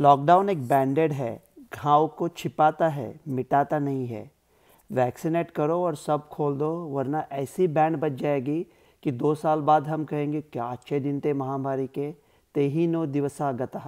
lockdown एक बैंडेड है घाव को छिपाता है मिटाता नहीं है वैक्सीनेट करो और सब खोल दो वरना ऐसी बैंड बच जाएगी कि दो साल बाद हम कहेंगे क्या अच्छे दिन थे महामारी के ते ही दिवसा गता